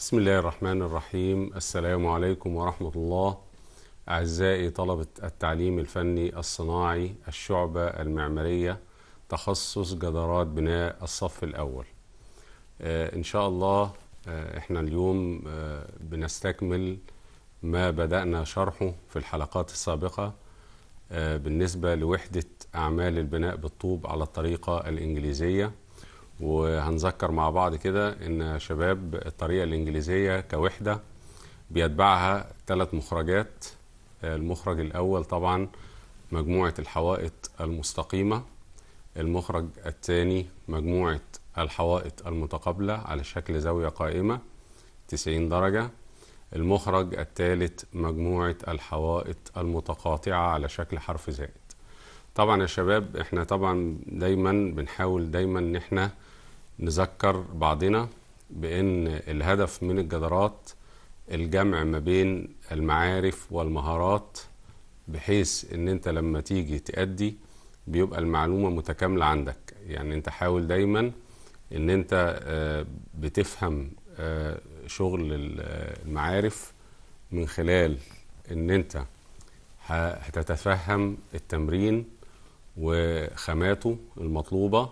بسم الله الرحمن الرحيم السلام عليكم ورحمة الله أعزائي طلبة التعليم الفني الصناعي الشعبة المعمارية تخصص جدارات بناء الصف الأول آه، إن شاء الله آه، إحنا اليوم آه، بنستكمل ما بدأنا شرحه في الحلقات السابقة بالنسبة لوحدة أعمال البناء بالطوب على الطريقة الإنجليزية وهنذكر مع بعض كده ان شباب الطريقه الانجليزيه كوحده بيتبعها ثلاث مخرجات المخرج الاول طبعا مجموعه الحوائط المستقيمه المخرج الثاني مجموعه الحوائط المتقابله على شكل زاويه قائمه 90 درجه المخرج الثالث مجموعه الحوائط المتقاطعه على شكل حرف زائد طبعا يا شباب احنا طبعا دايما بنحاول دايما ان احنا نذكر بعضنا بأن الهدف من الجدارات الجمع ما بين المعارف والمهارات بحيث ان انت لما تيجي تأدي بيبقى المعلومة متكاملة عندك يعني انت حاول دايما ان انت آه، بتفهم آه، شغل آه، المعارف من خلال ان انت هتتفهم التمرين وخاماته المطلوبة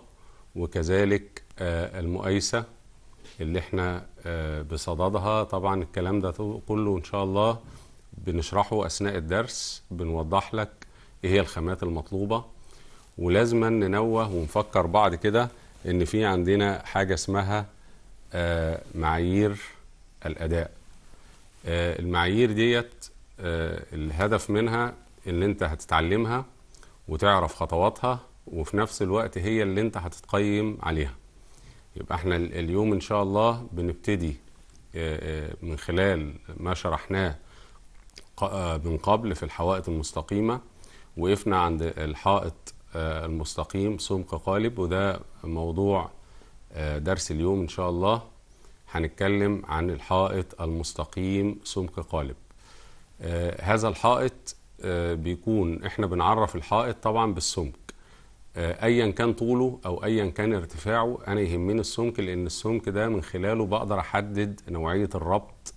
وكذلك آه، المؤيسة اللي احنا آه، بصددها طبعا الكلام ده كله إن شاء الله بنشرحه أثناء الدرس بنوضح لك إيه هي الخامات المطلوبة ولازم ننوه ونفكر بعد كده إن في عندنا حاجة اسمها آه، معايير الأداء المعايير ديت الهدف منها ان انت هتتعلمها وتعرف خطواتها وفي نفس الوقت هي اللي انت هتتقيم عليها يبقى احنا اليوم ان شاء الله بنبتدي آه، آه، من خلال ما شرحناه آه، من قبل في الحوائط المستقيمة وقفنا عند الحائط المستقيم سمق قالب وده موضوع درس اليوم ان شاء الله هنتكلم عن الحائط المستقيم سمك قالب هذا الحائط بيكون احنا بنعرف الحائط طبعا بالسمك آه، ايا كان طوله او ايا كان ارتفاعه انا يهمني السمك لان السمك ده من خلاله بقدر احدد نوعيه الربط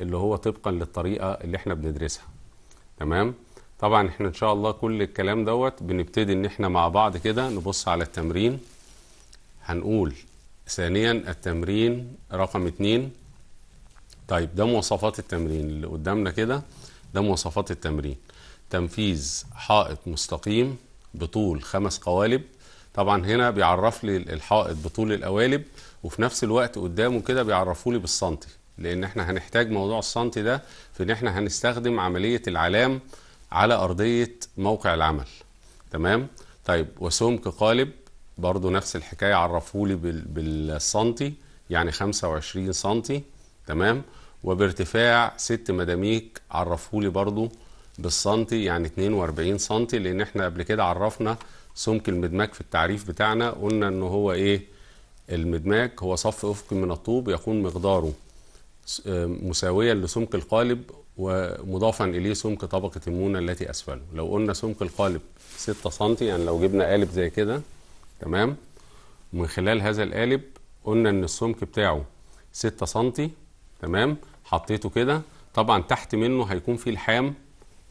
اللي هو طبقا للطريقه اللي احنا بندرسها تمام طبعا احنا ان شاء الله كل الكلام دوت بنبتدي ان احنا مع بعض كده نبص على التمرين هنقول ثانيا التمرين رقم اتنين طيب ده مواصفات التمرين اللي قدامنا كده ده مواصفات التمرين تنفيذ حائط مستقيم بطول خمس قوالب طبعا هنا بيعرف لي الحائط بطول القوالب وفي نفس الوقت قدامه كده بيعرفوا لي بالسنتي لان احنا هنحتاج موضوع السنتي ده في ان احنا هنستخدم عمليه العلام على ارضيه موقع العمل تمام طيب وسمك قالب برضو نفس الحكايه عرفوا لي بالسنتي يعني 25 سنتي تمام وبارتفاع ست مداميك عرفوا لي برضو بالسنتي يعني 42 سنتي لان احنا قبل كده عرفنا سمك المدماج في التعريف بتاعنا قلنا ان هو ايه المدماج هو صف افقي من الطوب يكون مقداره آه، مساويا لسمك القالب ومضافا اليه سمك طبقه المونه التي اسفله لو قلنا سمك القالب 6 سنتي يعني لو جبنا قالب زي كده تمام ومن خلال هذا القالب قلنا ان السمك بتاعه 6 سنتي تمام حطيته كده طبعا تحت منه هيكون فيه لحام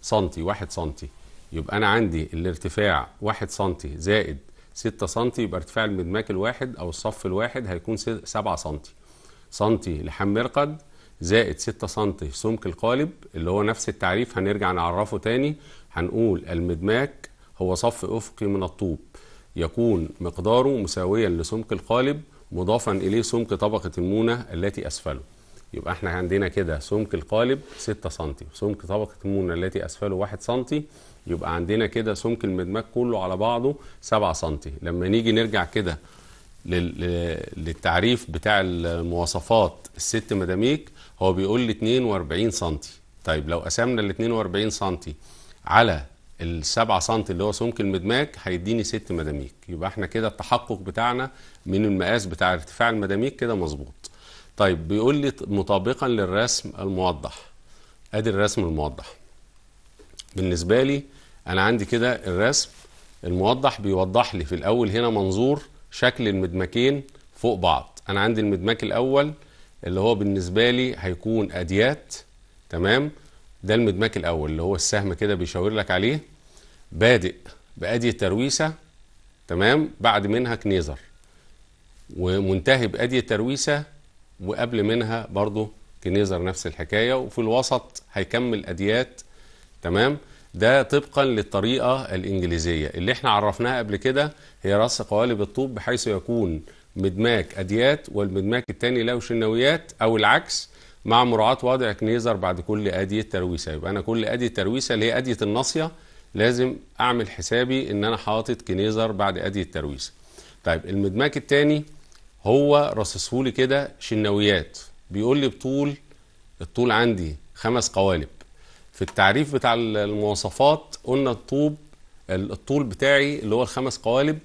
سنتي واحد سنتي يبقى أنا عندي الارتفاع واحد سنتي زائد ستة سنتي يبقى ارتفاع المدماك الواحد أو الصف الواحد هيكون سبعة سنتي سنتي لحم مرقد زائد 6 سم سمك القالب اللي هو نفس التعريف هنرجع نعرفه تاني هنقول المدماك هو صف افقي من الطوب يكون مقداره مساويا لسمك القالب مضافا اليه سمك طبقه المونه التي اسفله يبقى احنا عندنا كده سمك القالب 6 سم سمك طبقه المونه التي اسفله 1 سم يبقى عندنا كده سمك المدماج كله على بعضه 7 سم لما نيجي نرجع كده للتعريف بتاع المواصفات الست مداميك هو بيقول لي 42 سم طيب لو قسمنا ال 42 سم على ال 7 سم اللي هو سمك المدماج هيديني 6 مداميك يبقى احنا كده التحقق بتاعنا من المقاس بتاع ارتفاع المداميك كده مظبوط طيب بيقول لي مطابقا للرسم الموضح ادي الرسم الموضح بالنسبه لي انا عندي كده الرسم الموضح بيوضح لي في الاول هنا منظور شكل المدمكين فوق بعض انا عندي المدماك الاول اللي هو بالنسبه لي هيكون اديات تمام ده المدماك الاول اللي هو السهم كده بيشاور لك عليه بادئ باديه ترويسه تمام بعد منها كنيزر ومنتهي باديه ترويسه وقبل منها برضه كنيزر نفس الحكايه وفي الوسط هيكمل اديات تمام ده طبقا للطريقه الانجليزيه اللي احنا عرفناها قبل كده هي راس قوالب الطوب بحيث يكون مدماك اديات والمدماك الثاني له شنويات او العكس مع مراعاه وضع كنيزر بعد كل اديه ترويسه يبقى انا كل اديه ترويسه اللي هي اديه الناصيه لازم اعمل حسابي ان انا حاطط كنيزر بعد اديه الترويسه طيب المدماك الثاني هو رصصهولي كده شناويات بيقول لي بطول الطول عندي خمس قوالب في التعريف بتاع المواصفات قلنا الطوب الطول بتاعي اللي هو الخمس قوالب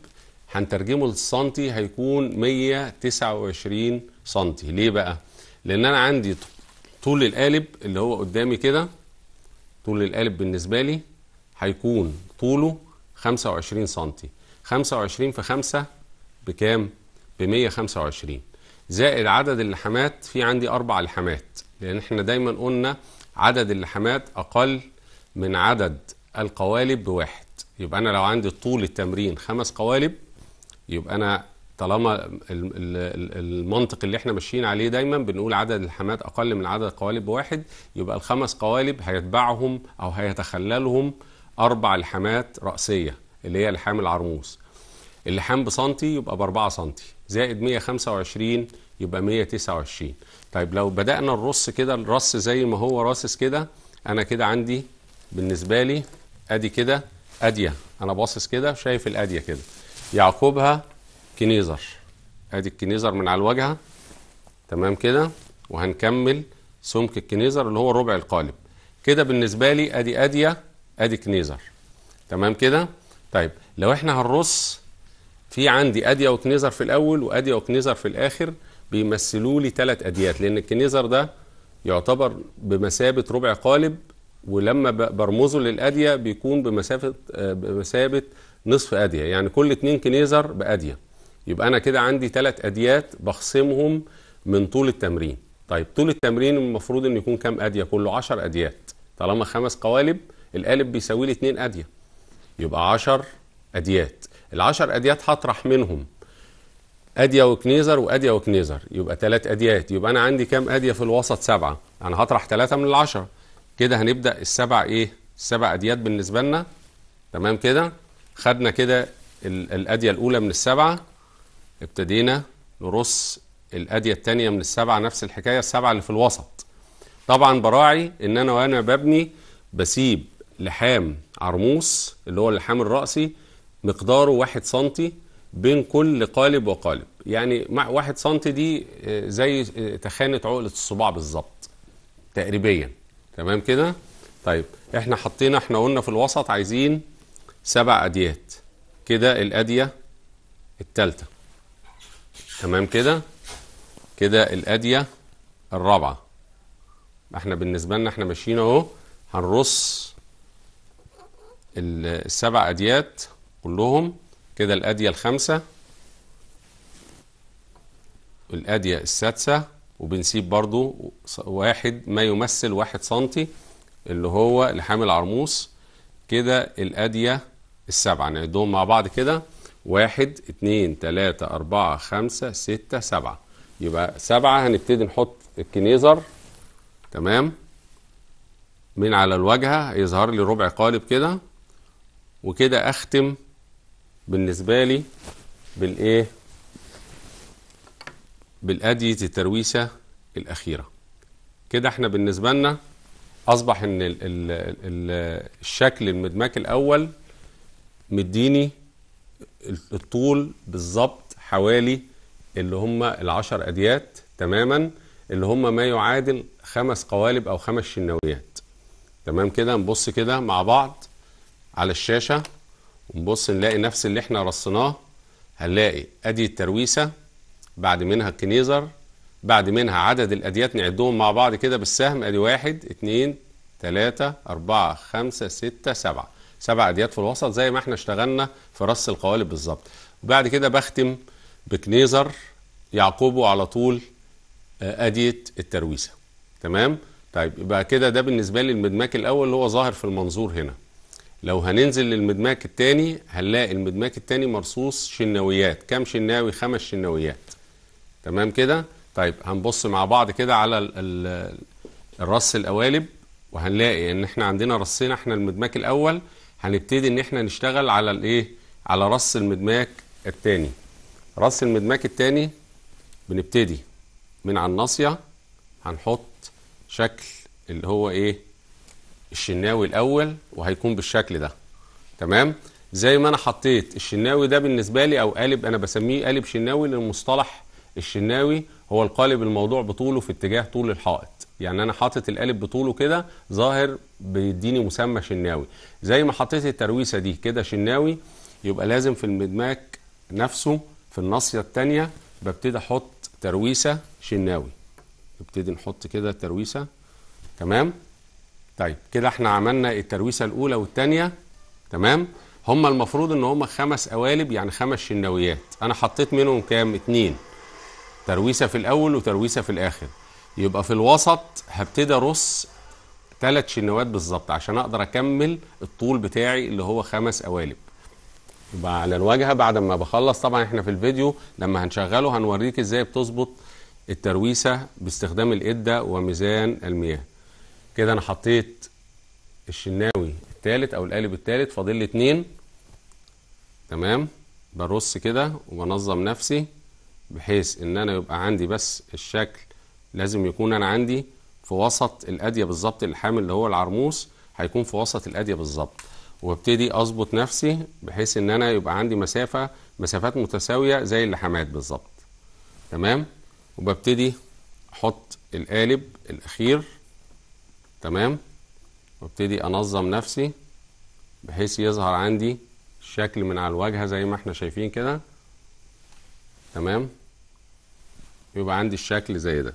هنترجمه للسنتي هيكون 129 سنتي ليه بقى لان انا عندي طول القالب اللي هو قدامي كده طول القالب بالنسبه لي هيكون طوله 25 سنتي 25 في 5 بكام ب 125 زائد عدد اللحامات في عندي أربع لحامات لأن احنا دايما قلنا عدد اللحامات أقل من عدد القوالب بواحد يبقى أنا لو عندي طول التمرين خمس قوالب يبقى أنا طالما المنطق اللي احنا ماشيين عليه دايما بنقول عدد الحمات اقل من عدد القوالب بواحد يبقى الخمس قوالب هيتبعهم او هيتخللهم اربع لحامات راسيه اللي هي لحام العرموس اللحام بسنتي يبقى ب 4 سنتي زائد 125 يبقى 129 طيب لو بدأنا نرص كده الرص زي ما هو راصص كده أنا كده عندي بالنسبة لي أدي كده أدية أنا باصص كده شايف الأدية كده يعقبها كنيزر أدي الكنيزر من على الواجهة تمام كده وهنكمل سمك الكنيزر اللي هو ربع القالب كده بالنسبة لي أدي أدية أدي كنيزر تمام كده طيب لو احنا هنرص في عندي اديه وكنيزر في الاول واديه وكنيزر في الاخر بيمثلوا لي ثلاث اديات لان الكنيزر ده يعتبر بمثابه ربع قالب ولما برمزه للاديه بيكون بمسافه آه، بمثابه نصف اديه يعني كل اتنين كنيزر باديه يبقى انا كده عندي ثلاث اديات بخصمهم من طول التمرين طيب طول التمرين المفروض ان يكون كام اديه كله 10 اديات طالما خمس قوالب القالب بيساوي لي اثنين اديه يبقى 10 اديات العشر أديات هطرح منهم أدية وكنيزر وأدية وكنيزر يبقى ثلاث أديات يبقى أنا عندي كام أدية في الوسط سبعة أنا هطرح ثلاثة من العشرة كده هنبدأ السبع إيه السبع أديات بالنسبة لنا تمام كده خدنا كده الأدية الأولى من السبعة ابتدينا نرص الأدية الثانية من السبعة نفس الحكاية السبعة اللي في الوسط طبعا براعي إن أنا وأنا ببني بسيب لحام عرموس اللي هو اللحام الرأسي مقداره واحد سنتي بين كل قالب وقالب يعني مع واحد سنتي دي آه، زي آه، تخانة عقلة الصباع بالظبط تقريبيا تمام كده طيب احنا حطينا احنا قلنا في الوسط عايزين سبع اديات كده الادية التالتة تمام كده كده الادية الرابعة احنا بالنسبة لنا احنا ماشيين اهو هنرص السبع اديات كلهم كده الأدية الخمسة الأدية السادسة وبنسيب برضو واحد ما يمثل واحد سنتي اللي هو لحام العرموس كده الأدية السبعة نعدهم يعني مع بعض كده واحد اتنين تلاتة أربعة خمسة ستة سبعة يبقى سبعة هنبتدي نحط الكنيزر تمام من على الواجهة يظهر لي ربع قالب كده وكده أختم بالنسبة لي بالايه بالأدية الترويسة الأخيرة كده احنا بالنسبة لنا أصبح إن الـ الـ الـ الشكل المدماك الأول مديني الطول بالظبط حوالي اللي هم العشر أديات تماما اللي هم ما يعادل خمس قوالب أو خمس شناويات تمام كده نبص كده مع بعض على الشاشة نبص نلاقي نفس اللي احنا رصيناه هنلاقي ادي الترويسه بعد منها الكنيزر بعد منها عدد الأديات نعدهم مع بعض كده بالسهم أدي واحد اتنين تلاتة أربعة خمسة ستة سبعة سبع أديات في الوسط زي ما احنا اشتغلنا في رص القوالب بالظبط وبعد كده بختم بكنيزر يعقوبه على طول آه، أدية الترويسة تمام طيب يبقى كده ده بالنسبة لي المدماك الأول اللي هو ظاهر في المنظور هنا لو هننزل للمدماك الثاني هنلاقي المدماك الثاني مرصوص شناويات كام شناوي خمس شناويات تمام كده طيب هنبص مع بعض كده على الرص القوالب وهنلاقي ان احنا عندنا رصينا احنا المدماك الاول هنبتدي ان احنا نشتغل على الايه على رص المدماك الثاني رص المدماك الثاني بنبتدي من على الناصيه هنحط شكل اللي هو ايه الشناوي الاول وهيكون بالشكل ده تمام زي ما انا حطيت الشناوي ده بالنسبه لي او قالب انا بسميه قالب شناوي للمصطلح الشناوي هو القالب الموضوع بطوله في اتجاه طول الحائط يعني انا حاطط القالب بطوله كده ظاهر بيديني مسمى شناوي زي ما حطيت الترويسه دي كده شناوي يبقى لازم في المدماك نفسه في الناصيه الثانيه ببتدي احط ترويسه شناوي نبتدي نحط كده ترويسه تمام طيب كده احنا عملنا الترويسه الاولى والثانيه تمام هم المفروض ان هم خمس قوالب يعني خمس شناويات انا حطيت منهم كام اتنين ترويسه في الاول وترويسه في الاخر يبقى في الوسط هبتدي ارص ثلاث شنوات بالظبط عشان اقدر اكمل الطول بتاعي اللي هو خمس قوالب يبقى على الواجهه بعد ما بخلص طبعا احنا في الفيديو لما هنشغله هنوريك ازاي بتظبط الترويسه باستخدام الاده وميزان المياه كده انا حطيت الشناوي الثالث او القالب الثالث فاضل لي اتنين تمام برص كده وبنظم نفسي بحيث ان انا يبقى عندي بس الشكل لازم يكون انا عندي في وسط الاديه بالظبط الحامل اللي هو العرموس هيكون في وسط الاديه بالظبط وابتدي اظبط نفسي بحيث ان انا يبقى عندي مسافه مسافات متساويه زي اللحامات بالظبط تمام وببتدي احط القالب الاخير تمام وابتدي انظم نفسي بحيث يظهر عندي الشكل من على الواجهة زي ما احنا شايفين كده تمام يبقى عندي الشكل زي ده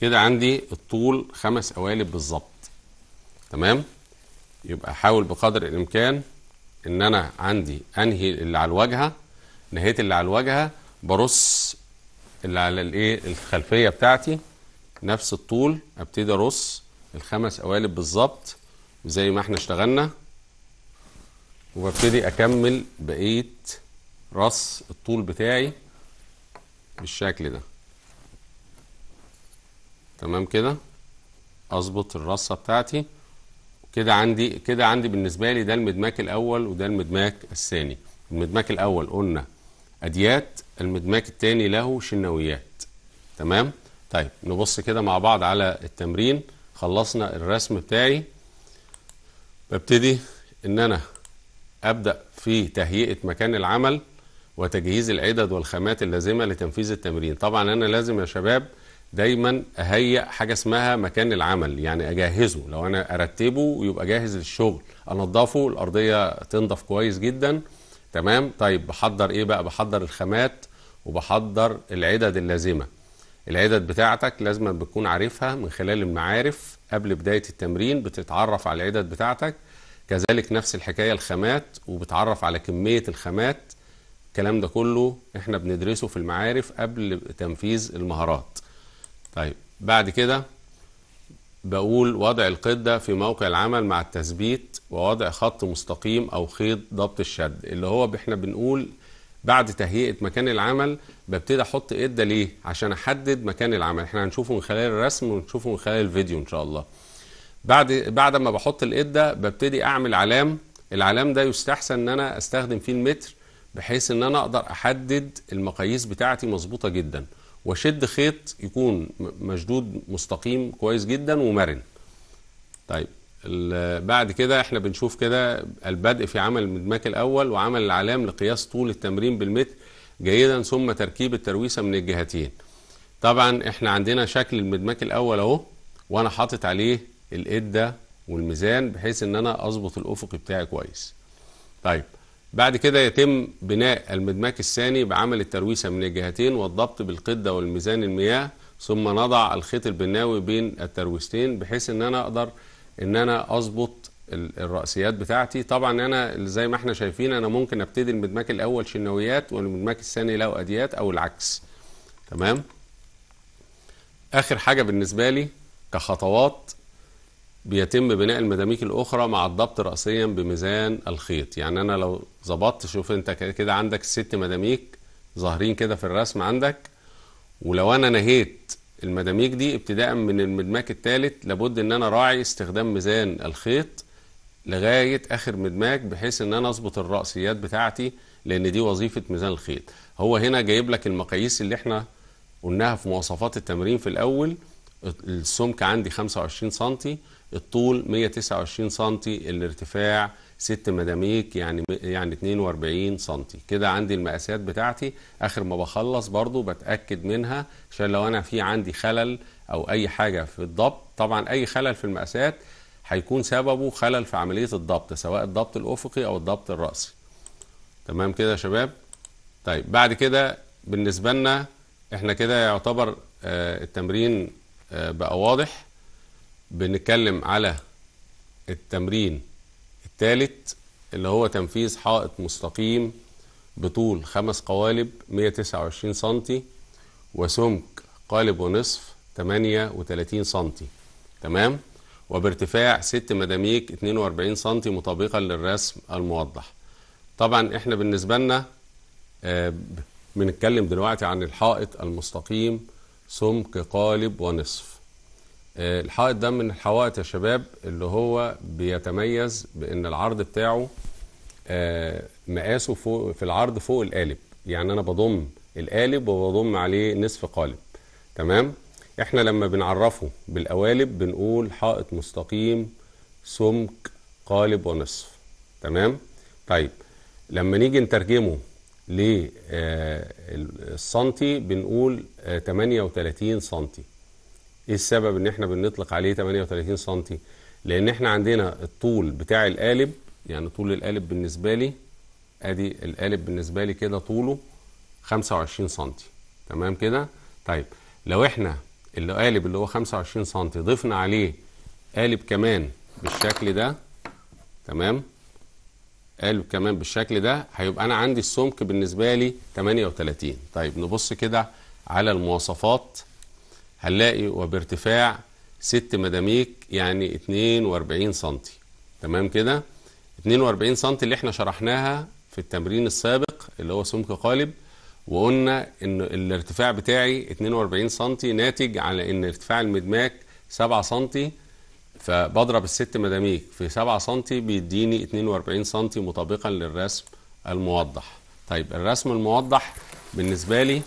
كده عندي الطول خمس قوالب بالظبط تمام يبقى احاول بقدر الامكان ان انا عندي انهي اللي على الواجهه نهايه اللي على الواجهه برص اللي على الايه الخلفيه بتاعتي نفس الطول ابتدي ارص الخمس قوالب بالظبط زي ما احنا اشتغلنا وابتدي اكمل بقيه رص الطول بتاعي بالشكل ده تمام كده اظبط الرصه بتاعتي كده عندي كده عندي بالنسبه لي ده المدماك الاول وده المدماك الثاني المدماك الاول قلنا اديات المدماك الثاني له شناويات تمام طيب نبص كده مع بعض على التمرين خلصنا الرسم بتاعي ببتدي ان انا ابدا في تهيئه مكان العمل وتجهيز العدد والخامات اللازمه لتنفيذ التمرين طبعا انا لازم يا شباب دايما اهيئ حاجه اسمها مكان العمل يعني اجهزه لو انا ارتبه يبقى جاهز للشغل انضفه الارضيه تنضف كويس جدا تمام طيب بحضر ايه بقى بحضر الخامات وبحضر العدد اللازمه العدد بتاعتك لازم بتكون عارفها من خلال المعارف قبل بداية التمرين بتتعرف على العدد بتاعتك كذلك نفس الحكاية الخامات وبتعرف على كمية الخامات الكلام ده كله احنا بندرسه في المعارف قبل تنفيذ المهارات طيب بعد كده بقول وضع القدة في موقع العمل مع التثبيت ووضع خط مستقيم أو خيط ضبط الشد اللي هو احنا بنقول بعد تهيئه مكان العمل ببتدي احط ايه ليه عشان احدد مكان العمل احنا هنشوفه من خلال الرسم ونشوفه من خلال الفيديو ان شاء الله بعد بعد ما بحط الإدة ببتدي أعمل علام العلام ده يستحسن إن أنا أستخدم فيه المتر بحيث إن أنا أقدر أحدد المقاييس بتاعتي مظبوطة جدا وأشد خيط يكون مشدود مستقيم كويس جدا ومرن. طيب بعد كده احنا بنشوف كده البدء في عمل المدماك الاول وعمل العلام لقياس طول التمرين بالمتر جيدا ثم تركيب الترويسه من الجهتين طبعا احنا عندنا شكل المدماك الاول اهو وانا حاطط عليه القده والميزان بحيث ان انا اظبط الافق بتاعي كويس طيب بعد كده يتم بناء المدماك الثاني بعمل الترويسه من الجهتين والضبط بالقده والميزان المياه ثم نضع الخيط البناوي بين الترويستين بحيث ان انا اقدر ان انا اظبط الرأسيات بتاعتي طبعا انا زي ما احنا شايفين انا ممكن ابتدي المدماك الاول شنويات والمدماك الثاني له اديات او العكس تمام اخر حاجه بالنسبه لي كخطوات بيتم بناء المداميك الاخرى مع الضبط راسيا بميزان الخيط يعني انا لو ظبطت شوف انت كده عندك ست مداميك ظاهرين كده في الرسم عندك ولو انا نهيت المداميك دي ابتداء من المدماك الثالث لابد ان انا راعي استخدام ميزان الخيط لغايه اخر مدماك بحيث ان انا اظبط الراسيات بتاعتي لان دي وظيفه ميزان الخيط هو هنا جايب لك المقاييس اللي احنا قلناها في مواصفات التمرين في الاول السمك عندي 25 سم الطول 129 سم الارتفاع ست مداميك يعني يعني 42 سم كده عندي المقاسات بتاعتي اخر ما بخلص برضو بتاكد منها عشان لو انا في عندي خلل او اي حاجه في الضبط طبعا اي خلل في المقاسات هيكون سببه خلل في عمليه الضبط سواء الضبط الافقي او الضبط الراسي تمام كده يا شباب طيب بعد كده بالنسبه لنا احنا كده يعتبر آه، التمرين آه، بقى واضح بنتكلم على التمرين تالت اللي هو تنفيذ حائط مستقيم بطول خمس قوالب 129 سنتي وسمك قالب ونصف 38 سنتي تمام وبارتفاع ست مداميك 42 سنتي مطابقا للرسم الموضح طبعا احنا بالنسبة لنا آه، بنتكلم دلوقتي عن الحائط المستقيم سمك قالب ونصف آه، الحائط ده من الحوائط يا شباب اللي هو بيتميز بان العرض بتاعه آه، مقاسه فوق في العرض فوق القالب يعني انا بضم القالب وبضم عليه نصف قالب تمام احنا لما بنعرفه بالقوالب بنقول حائط مستقيم سمك قالب ونصف تمام طيب لما نيجي نترجمه للسنتي آه، بنقول 38 سنتي ايه السبب ان احنا بنطلق عليه 38 سم لان احنا عندنا الطول بتاع القالب يعني طول القالب بالنسبه لي ادي القالب بالنسبه لي كده طوله 25 سم تمام كده طيب لو احنا القالب اللي هو 25 سم ضفنا عليه قالب كمان بالشكل ده تمام قالب كمان بالشكل ده هيبقى انا عندي السمك بالنسبه لي 38 طيب نبص كده على المواصفات هنلاقي وبارتفاع ست مداميك يعني 42 سنتي تمام كده 42 سنتي اللي احنا شرحناها في التمرين السابق اللي هو سمك قالب وقلنا ان الارتفاع بتاعي 42 سنتي ناتج على ان ارتفاع المدماك 7 سنتي فبضرب الست مداميك في 7 سنتي بيديني 42 سنتي مطابقا للرسم الموضح طيب الرسم الموضح بالنسبة لي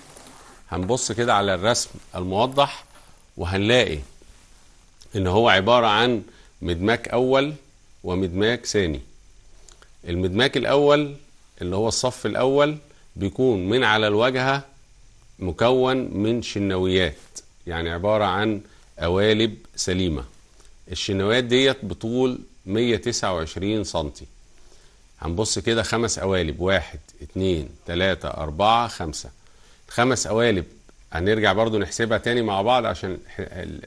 هنبص كده على الرسم الموضح وهنلاقي ان هو عبارة عن مدماك اول ومدماك ثاني المدماك الاول اللي هو الصف الاول بيكون من على الواجهة مكون من شنويات يعني عبارة عن قوالب سليمة الشنويات ديت بطول 129 سنتي هنبص كده خمس قوالب واحد اتنين تلاتة اربعة خمسة خمس قوالب هنرجع برضو نحسبها تاني مع بعض عشان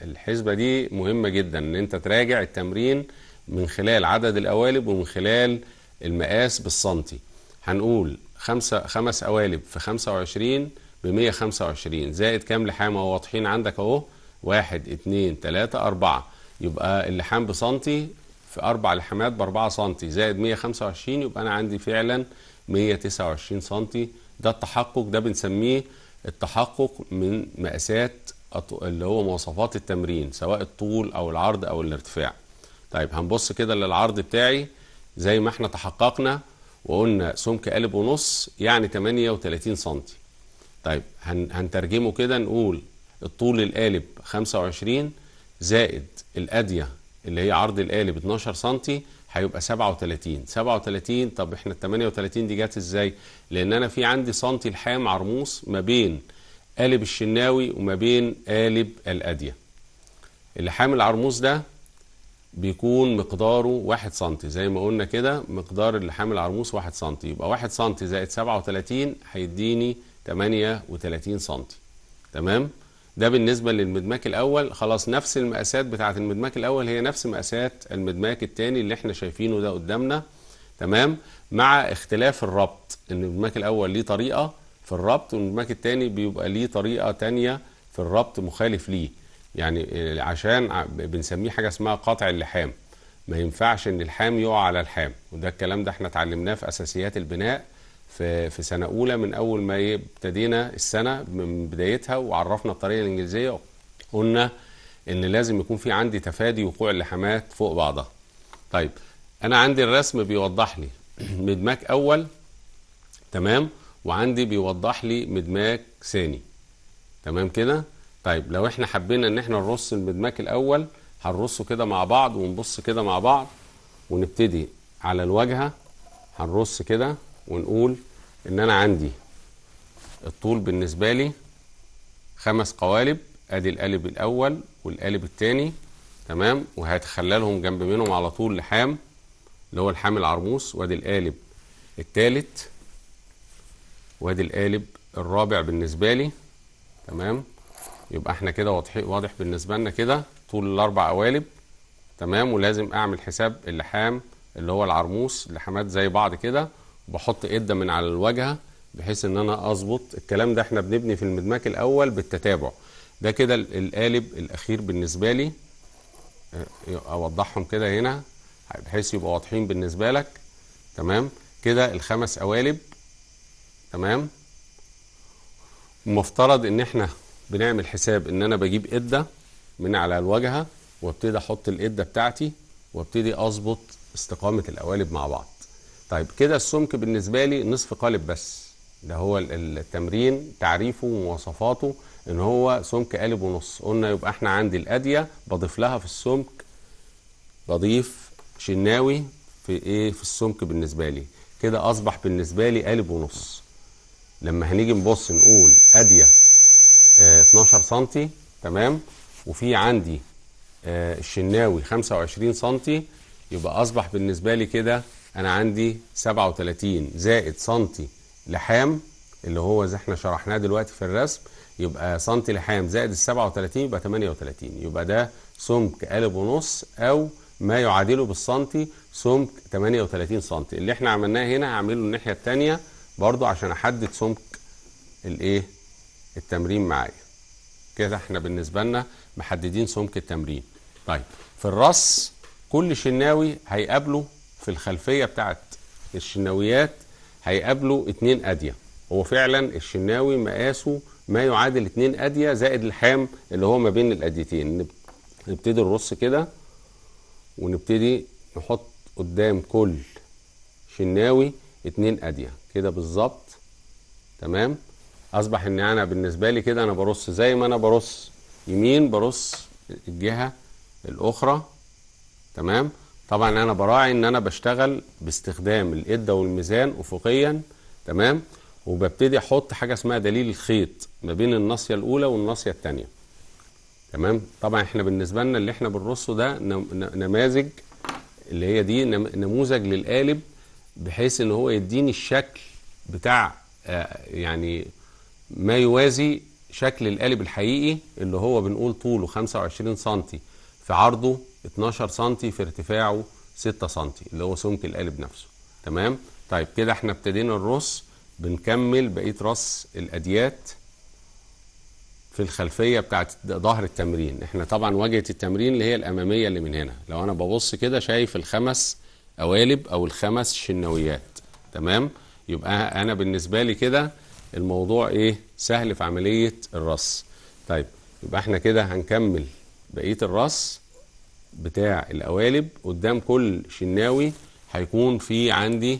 الحسبة دي مهمة جدا ان انت تراجع التمرين من خلال عدد القوالب ومن خلال المقاس بالسنتي هنقول خمسة خمس قوالب في 25 ب 125 زائد كام لحام هو واضحين عندك اهو واحد اتنين تلاتة أربعة يبقى اللحام بسنتي في أربع لحامات بأربعة سنتي زائد 125 يبقى أنا عندي فعلا 129 سنتي ده التحقق ده بنسميه التحقق من مقاسات اللي هو مواصفات التمرين سواء الطول او العرض او الارتفاع طيب هنبص كده للعرض بتاعي زي ما احنا تحققنا وقلنا سمك قالب ونص يعني 38 سنتي طيب هنترجمه كده نقول الطول القالب 25 زائد الأدية اللي هي عرض القالب 12 سنتي هيبقى 37 37 طب احنا ال 38 دي جت ازاي لان انا في عندي سنتي لحام عرموس ما بين قالب الشناوي وما بين قالب الأدية اللحام العرموس ده بيكون مقداره 1 سنتي زي ما قلنا كده مقدار اللحام العرموس 1 سنتي يبقى 1 سنتي زائد 37 هيديني 38 سنتي تمام؟ ده بالنسبة للمدماك الأول خلاص نفس المقاسات بتاعة المدماك الأول هي نفس مقاسات المدماك الثاني اللي احنا شايفينه ده قدامنا تمام مع اختلاف الربط ان المدماك الأول ليه طريقة في الربط والمدماك الثاني بيبقى ليه طريقة تانية في الربط مخالف ليه يعني عشان بنسميه حاجة اسمها قطع اللحام ما ينفعش ان الحام يقع على الحام وده الكلام ده احنا اتعلمناه في أساسيات البناء في في سنه اولى من اول ما ابتدينا السنه من بدايتها وعرفنا الطريقه الانجليزيه قلنا ان لازم يكون في عندي تفادي وقوع اللحامات فوق بعضها طيب انا عندي الرسم بيوضح لي مدماك اول تمام وعندي بيوضح لي مدماك ثاني تمام كده طيب لو احنا حبينا ان احنا نرص المدماك الاول هنرصه كده مع بعض ونبص كده مع بعض ونبتدي على الواجهه هنرص كده ونقول ان انا عندي الطول بالنسبه لي خمس قوالب ادي القالب الاول والقالب الثاني تمام وهتخللهم جنب منهم على طول لحام اللي هو لحام العرموس وادي القالب الثالث وادي القالب الرابع بالنسبه لي تمام يبقى احنا كده واضح واضح بالنسبه لنا كده طول الاربع قوالب تمام ولازم اعمل حساب اللحام اللي هو العرموس لحامات زي بعض كده بحط قده من على الواجهه بحيث ان انا اظبط الكلام ده احنا بنبني في المدماك الاول بالتتابع ده كده القالب الاخير بالنسبه لي آه، اوضحهم كده هنا بحيث يبقوا واضحين بالنسبه لك تمام كده الخمس قوالب تمام المفترض ان احنا بنعمل حساب ان انا بجيب قده من على الواجهه وابتدي احط القده بتاعتي وابتدي اظبط استقامه القوالب مع بعض طيب كده السمك بالنسبه لي نصف قالب بس ده هو التمرين تعريفه ومواصفاته ان هو سمك قالب ونص قلنا يبقى احنا عندي الاديه بضيف لها في السمك بضيف شناوي في ايه في السمك بالنسبه لي كده اصبح بالنسبه لي قالب ونص لما هنيجي نبص نقول اديه اه 12 سنتي تمام وفي عندي اه الشناوي 25 سنتي يبقى اصبح بالنسبه لي كده انا عندي 37 زائد سنتي لحام اللي هو زي احنا شرحناه دلوقتي في الرسم يبقى سنتي لحام زائد ال 37 يبقى 38 يبقى ده سمك قالب ونص او ما يعادله بالسنتي سمك 38 سنتي اللي احنا عملناه هنا هعمله الناحيه الثانيه برضو عشان احدد سمك الايه التمرين معايا كده احنا بالنسبه لنا محددين سمك التمرين طيب في الرص كل شناوي هيقابله في الخلفيه بتاعت الشناويات هيقابلوا اتنين اديه هو فعلا الشناوي مقاسه ما يعادل اتنين اديه زائد الحام اللي هو ما بين الاديتين نبتدي نرص كده ونبتدي نحط قدام كل شناوي اتنين اديه كده بالظبط تمام اصبح ان انا بالنسبه لي كده انا برص زي ما انا برص يمين برص الجهه الاخرى تمام طبعا انا براعي ان انا بشتغل باستخدام الاده والميزان افقيا تمام وببتدي احط حاجه اسمها دليل الخيط ما بين الناصيه الاولى والناصيه الثانيه تمام طبعا احنا بالنسبه لنا اللي احنا بنرصه ده نماذج اللي هي دي نموذج للقالب بحيث ان هو يديني الشكل بتاع آه، يعني ما يوازي شكل القالب الحقيقي اللي هو بنقول طوله 25 سم في عرضه 12 سم في ارتفاعه 6 سم اللي هو سمك القالب نفسه تمام طيب كده احنا ابتدينا الرص بنكمل بقيه رص الاديات في الخلفيه بتاعت ظهر التمرين احنا طبعا واجهه التمرين اللي هي الاماميه اللي من هنا لو انا ببص كده شايف الخمس قوالب او الخمس شنويات تمام يبقى انا بالنسبه لي كده الموضوع ايه سهل في عمليه الرص طيب يبقى احنا كده هنكمل بقيه الرص بتاع القوالب قدام كل شناوي هيكون في عندي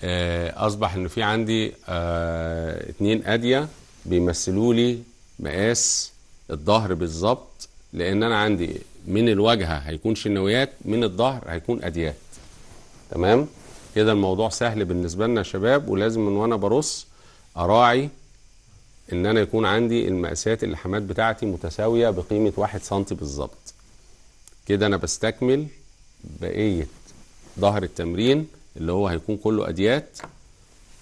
آه، اصبح ان في عندي اثنين آه، اتنين اديه بيمثلوا لي مقاس الظهر بالظبط لان انا عندي من الواجهه هيكون شناويات من الظهر هيكون اديات تمام كده الموضوع سهل بالنسبه لنا يا شباب ولازم من وانا برص اراعي ان انا يكون عندي المقاسات اللحامات بتاعتي متساويه بقيمه واحد سنتي بالظبط كده انا بستكمل بقيه ظهر التمرين اللي هو هيكون كله اديات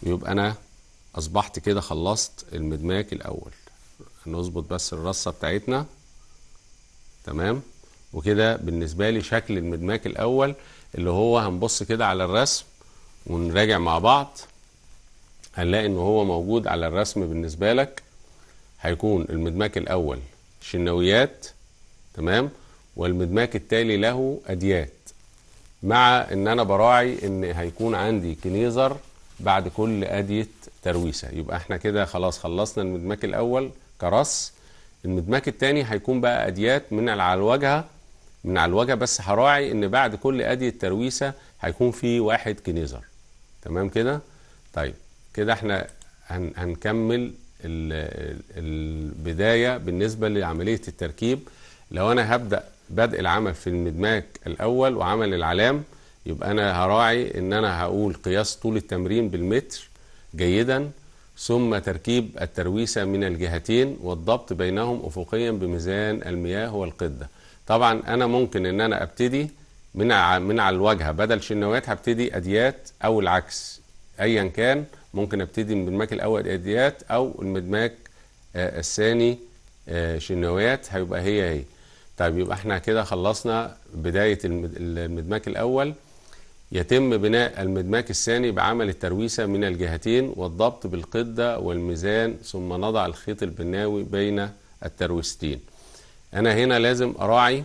يبقى انا اصبحت كده خلصت المدماك الاول نظبط بس الرصه بتاعتنا تمام وكده بالنسبه لي شكل المدماك الاول اللي هو هنبص كده على الرسم ونراجع مع بعض هنلاقي ان هو موجود على الرسم بالنسبه لك هيكون المدماك الاول شناويات تمام والمدماك التالي له أديات مع ان انا براعي ان هيكون عندي كنيزر بعد كل ادية ترويسة يبقى احنا كده خلاص خلصنا المدماك الاول كرص المدماك التاني هيكون بقى اديات من على الواجهة من على الواجهة بس هراعي ان بعد كل ادية ترويسة هيكون في واحد كنيزر تمام كده طيب كده احنا هنكمل البداية بالنسبة لعملية التركيب لو انا هبدأ بدء العمل في المدماك الاول وعمل العلام يبقى انا هراعي ان انا هقول قياس طول التمرين بالمتر جيدا ثم تركيب الترويسه من الجهتين والضبط بينهم افقيا بميزان المياه والقده طبعا انا ممكن ان انا ابتدي من من على الواجهه بدل شنوات هبتدي اديات او العكس ايا كان ممكن ابتدي من المدماك الاول اديات او المدماك آه، الثاني آه، شنوات هيبقى هي هي طيب يبقى احنا كده خلصنا بداية المدماك الأول يتم بناء المدماك الثاني بعمل الترويسة من الجهتين والضبط بالقدة والميزان ثم نضع الخيط البناوي بين الترويستين أنا هنا لازم أراعي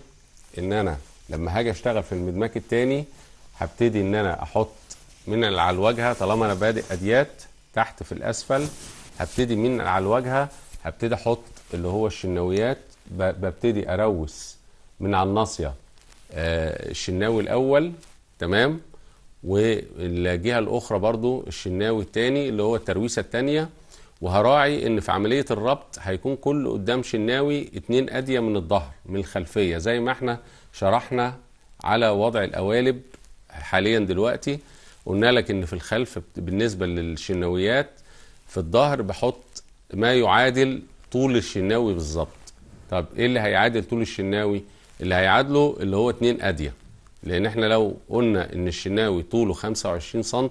إن أنا لما هاجي أشتغل في المدماك الثاني هبتدي إن أنا أحط من على الواجهة طالما أنا بادئ أديات تحت في الأسفل هبتدي من على الواجهة هبتدي أحط اللي هو الشناويات ببتدي اروس من على الناصيه آه، الشناوي الاول تمام والجهه الاخرى برضو الشناوي الثاني اللي هو الترويسه الثانيه وهراعي ان في عمليه الربط هيكون كل قدام شناوي اتنين اديه من الظهر من الخلفيه زي ما احنا شرحنا على وضع القوالب حاليا دلوقتي قلنا لك ان في الخلف بالنسبه للشناويات في الظهر بحط ما يعادل طول الشناوي بالظبط طب ايه اللي هيعادل طول الشناوي اللي هيعادله اللي هو 2 اديه لان احنا لو قلنا ان الشناوي طوله 25 سم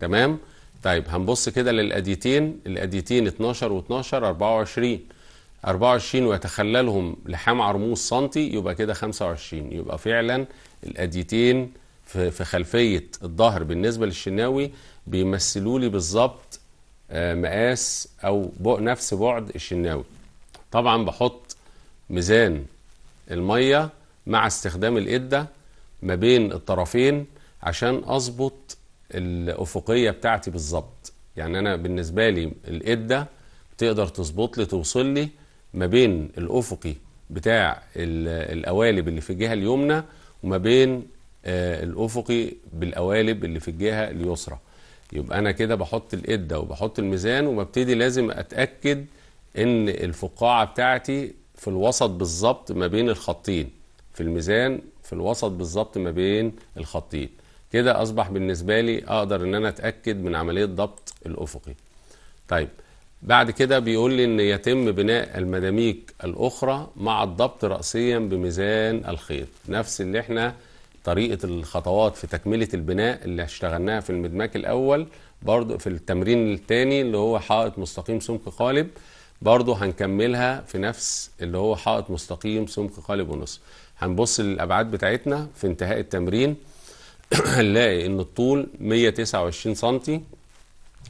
تمام طيب هنبص كده للاديتين الاديتين 12 و12 24 24 ويتخللهم لحام عرموز سنتي يبقى كده 25 يبقى فعلا الاديتين في خلفيه الظهر بالنسبه للشناوي بيمثلوا لي بالظبط آه، مقاس او نفس بعد الشناوي طبعا بحط ميزان المية مع استخدام الإدة ما بين الطرفين عشان أظبط الأفقية بتاعتي بالظبط يعني أنا بالنسبة لي الإدة تقدر تظبط لي توصل لي ما بين الأفقي بتاع القوالب اللي في الجهة اليمنى وما بين آه، الأفقي بالقوالب اللي في الجهة اليسرى يبقى أنا كده بحط الإدة وبحط الميزان وببتدي لازم أتأكد ان الفقاعه بتاعتي في الوسط بالظبط ما بين الخطين في الميزان في الوسط بالظبط ما بين الخطين كده اصبح بالنسبه لي اقدر ان انا اتاكد من عمليه ضبط الافقي طيب بعد كده بيقول لي ان يتم بناء المداميك الاخرى مع الضبط راسيا بميزان الخيط نفس اللي احنا طريقه الخطوات في تكمله البناء اللي اشتغلناها في المدماك الاول برضو في التمرين الثاني اللي هو حائط مستقيم سمك قالب برضو هنكملها في نفس اللي هو حائط مستقيم سمك قالب ونص هنبص للابعاد بتاعتنا في انتهاء التمرين هنلاقي ان الطول 129 سم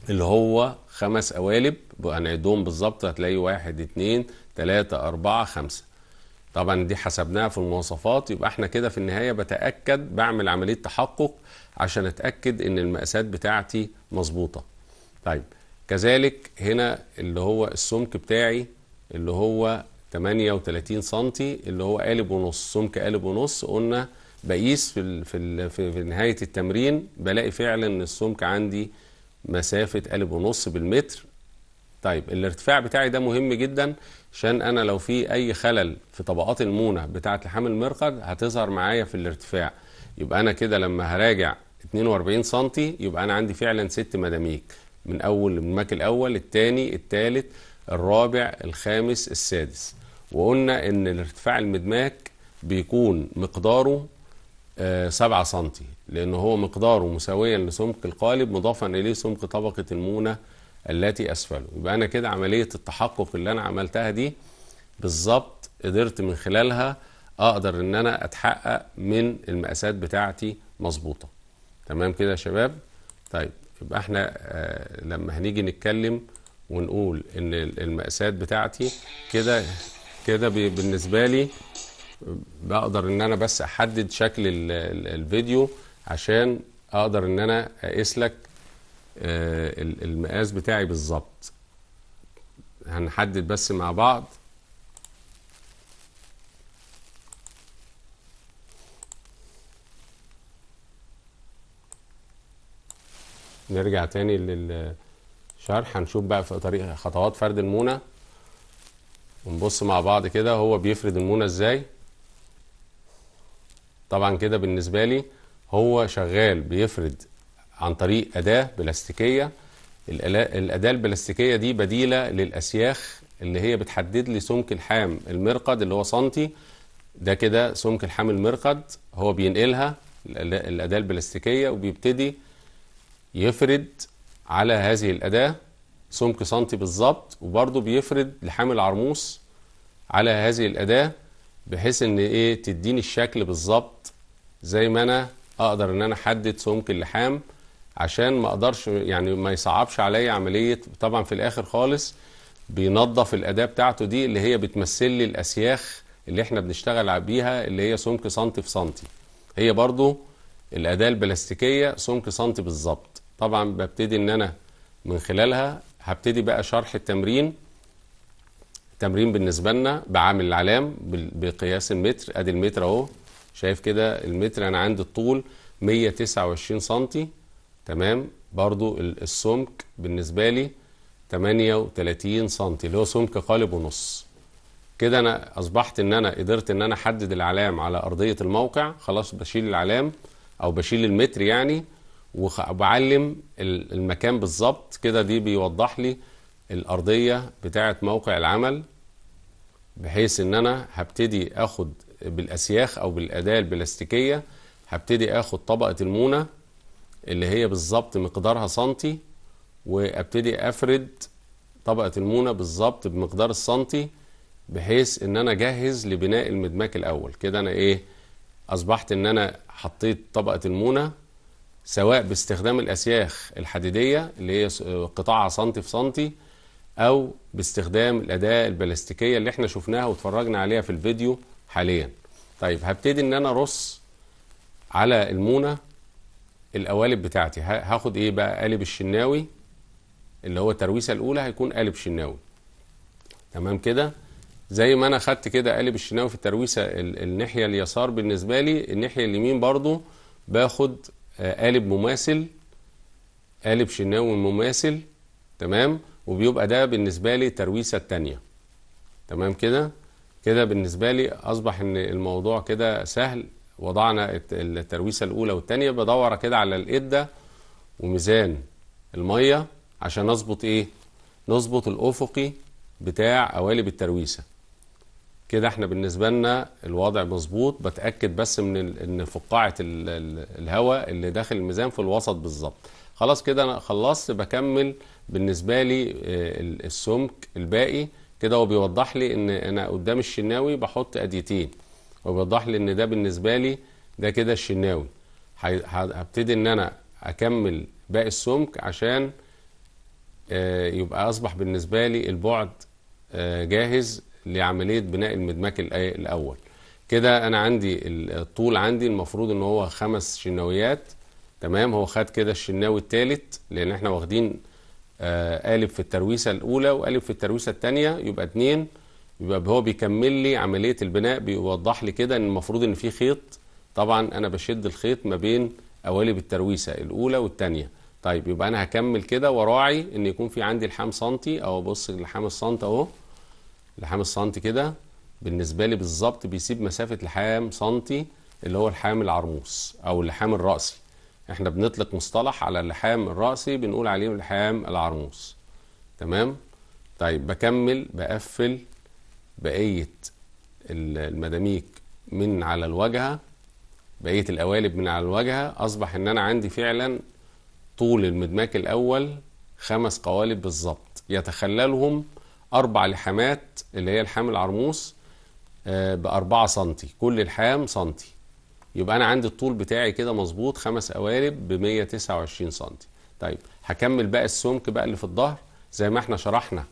اللي هو خمس قوالب هنعدهم بالظبط هتلاقي واحد اتنين تلاتة أربعة خمسة طبعا دي حسبناها في المواصفات يبقى احنا كده في النهاية بتأكد بعمل عملية تحقق عشان اتأكد ان المقاسات بتاعتي مظبوطة طيب كذلك هنا اللي هو السمك بتاعي اللي هو 38 سنتي اللي هو قالب ونص سمك قالب ونص قلنا بقيس في في, في, في نهايه التمرين بلاقي فعلا ان السمك عندي مسافه قالب ونص بالمتر طيب الارتفاع بتاعي ده مهم جدا عشان انا لو في اي خلل في طبقات المونه بتاعه لحام المرقد هتظهر معايا في الارتفاع يبقى انا كده لما هراجع 42 سنتي يبقى انا عندي فعلا ست مداميك من اول المك الاول الثاني الثالث الرابع الخامس السادس وقلنا ان الارتفاع المدماك بيكون مقداره 7 آه، سم لان هو مقداره مساويا لسمك القالب مضافا اليه سمك طبقه المونه التي اسفله يبقى انا كده عمليه التحقق اللي انا عملتها دي بالظبط قدرت من خلالها اقدر ان انا اتحقق من المقاسات بتاعتي مظبوطه تمام كده يا شباب طيب يبقى احنا آه، لما هنيجي نتكلم ونقول ان المقاسات بتاعتي كده كده بالنسبه لي بقدر ان انا بس احدد شكل الفيديو عشان اقدر ان انا اقيس لك آه، المقاس بتاعي بالظبط هنحدد بس مع بعض نرجع تاني للشرح هنشوف بقى في طريق خطوات فرد المونه ونبص مع بعض كده هو بيفرد المونه ازاي طبعا كده بالنسبه لي هو شغال بيفرد عن طريق اداه بلاستيكيه الاداه البلاستيكيه دي بديله للاسياخ اللي هي بتحدد لي سمك الحام المرقد اللي هو سنتي ده كده سمك الحام المرقد هو بينقلها الاداه البلاستيكيه وبيبتدي يفرد على هذه الأداة سمك سنتي بالظبط وبرضه بيفرد لحام العرموس على هذه الأداة بحيث إن إيه تديني الشكل بالظبط زي ما أنا أقدر إن أنا أحدد سمك اللحام عشان ما أقدرش يعني ما يصعبش عليا عملية طبعا في الآخر خالص بينظف الأداة بتاعته دي اللي هي بتمثل لي الأسياخ اللي إحنا بنشتغل بيها اللي هي سمك سنتي في سنتي هي برضه الأداة البلاستيكية سمك سنتي بالظبط طبعا ببتدي ان انا من خلالها هبتدي بقى شرح التمرين التمرين بالنسبه لنا بعامل العلام بقياس المتر ادي المتر اهو شايف كده المتر انا عندي الطول 129 سنتي تمام برضو السمك بالنسبه لي 38 سنتي اللي هو سمك قالب ونص كده انا اصبحت ان انا قدرت ان انا احدد العلام على ارضيه الموقع خلاص بشيل العلام او بشيل المتر يعني وبعلم المكان بالظبط كده دي بيوضح لي الارضيه بتاعه موقع العمل بحيث ان انا هبتدي اخد بالاسياخ او بالاداه البلاستيكيه هبتدي اخد طبقه المونه اللي هي بالظبط مقدارها سنتي وابتدي افرد طبقه المونه بالظبط بمقدار السنتي بحيث ان انا اجهز لبناء المدماك الاول كده انا ايه اصبحت ان انا حطيت طبقه المونه سواء باستخدام الأسياخ الحديدية اللي هي قطاعها سنتي في سنتي أو باستخدام الأداة البلاستيكية اللي احنا شفناها واتفرجنا عليها في الفيديو حاليا طيب هبتدي ان انا ارص على المونه القوالب بتاعتي هاخد ايه بقى قالب الشناوي اللي هو الترويسه الاولى هيكون قالب شناوي تمام كده زي ما انا خدت كده قالب الشناوي في الترويسه الناحيه اليسار بالنسبه لي الناحيه اليمين برضو باخد آه، قالب مماثل قالب شناوي مماثل تمام وبيبقى ده بالنسبه لي الترويسه الثانيه تمام كده كده بالنسبه لي اصبح ان الموضوع كده سهل وضعنا الترويسه الاولى والثانيه بدور كده على الاده وميزان الميه عشان اظبط ايه نظبط الافقي بتاع قوالب الترويسه كده احنا بالنسبه لنا الوضع مظبوط بتاكد بس من ان فقاعه الهواء اللي داخل الميزان في الوسط بالظبط خلاص كده انا خلصت بكمل بالنسبه لي آه، السمك الباقي كده هو بيوضح لي ان انا قدام الشناوي بحط اديتين وبيوضح لي ان ده بالنسبه لي ده كده الشناوي هبتدي ان انا اكمل باقي السمك عشان آه، يبقى اصبح بالنسبه لي البعد آه، جاهز لعملية بناء المدماك الأول كده أنا عندي الطول عندي المفروض إن هو خمس شناويات تمام هو خد كده الشناوي الثالث لأن إحنا واخدين قالب آه، في الترويسة الأولى وقالب في الترويسة الثانية يبقى اتنين يبقى هو بيكمل لي عملية البناء بيوضح لي كده إن المفروض إن في خيط طبعا أنا بشد الخيط ما بين قوالب الترويسة الأولى والثانية طيب يبقى أنا هكمل كده وراعي إن يكون في عندي لحام سنتي أو أبص الحام السنت أهو لحام السنتي كده بالنسبه لي بالظبط بيسيب مسافه لحام سنتي اللي هو لحام العرموس او اللحام الراسي احنا بنطلق مصطلح على اللحام الراسي بنقول عليه اللحام العرموس تمام طيب بكمل بقفل بقيه المداميك من على الواجهه بقيه القوالب من على الواجهه اصبح ان انا عندي فعلا طول المدماك الاول خمس قوالب بالظبط يتخللهم أربع لحامات اللي هي لحام العرموس آه، بأربعة سنتي كل لحام سنتي يبقى أنا عندي الطول بتاعي كده مظبوط خمس قوالب ب 129 سنتي طيب هكمل بقى السمك بقى اللي في الظهر زي ما احنا شرحنا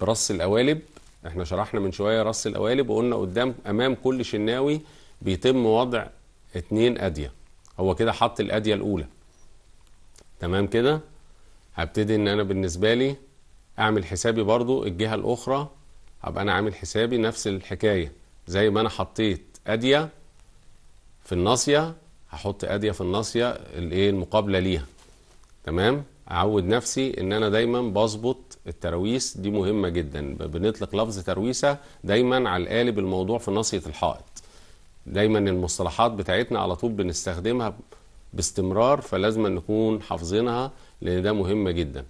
برص القوالب احنا شرحنا من شوية رص القوالب وقلنا قدام أمام كل شناوي بيتم وضع اتنين أدية هو كده حط الأدية الأولى تمام كده هبتدي ان انا بالنسبة لي اعمل حسابي برضو الجهة الاخرى ابقى انا عامل حسابي نفس الحكاية زي ما انا حطيت ادية في الناصية هحط ادية في الناصية الايه المقابلة ليها تمام اعود نفسي ان انا دايما بظبط الترويس دي مهمة جدا بنطلق لفظ ترويسة دايما على القالب الموضوع في ناصية الحائط دايما المصطلحات بتاعتنا على طول بنستخدمها باستمرار فلازم نكون حافظينها لان ده مهمة جدا